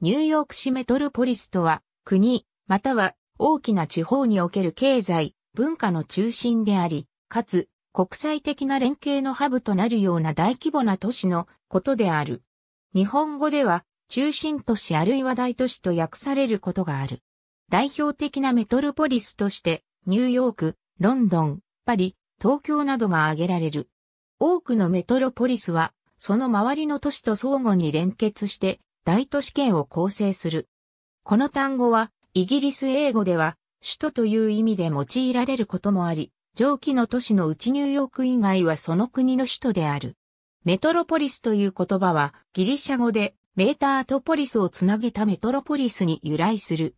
ニューヨーク市メトロポリスとは、国、または大きな地方における経済、文化の中心であり、かつ、国際的な連携のハブとなるような大規模な都市のことである。日本語では、中心都市あるいは大都市と訳されることがある。代表的なメトロポリスとして、ニューヨーク、ロンドン、パリ、東京などが挙げられる。多くのメトロポリスは、その周りの都市と相互に連結して、大都市圏を構成する。この単語は、イギリス英語では、首都という意味で用いられることもあり、上記の都市のうちニューヨーク以外はその国の首都である。メトロポリスという言葉は、ギリシャ語で、メーターとポリスをつなげたメトロポリスに由来する。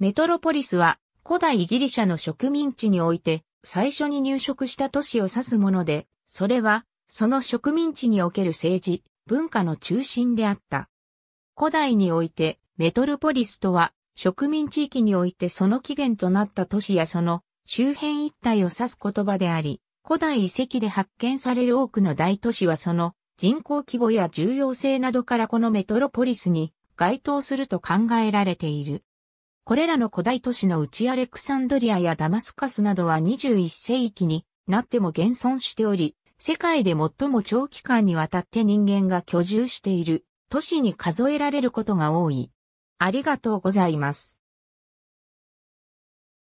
メトロポリスは、古代ギリシャの植民地において、最初に入植した都市を指すもので、それは、その植民地における政治、文化の中心であった。古代において、メトロポリスとは、植民地域においてその起源となった都市やその周辺一帯を指す言葉であり、古代遺跡で発見される多くの大都市はその人口規模や重要性などからこのメトロポリスに該当すると考えられている。これらの古代都市のうちアレクサンドリアやダマスカスなどは21世紀になっても現存しており、世界で最も長期間にわたって人間が居住している都市に数えられることが多い。ありがとうございます。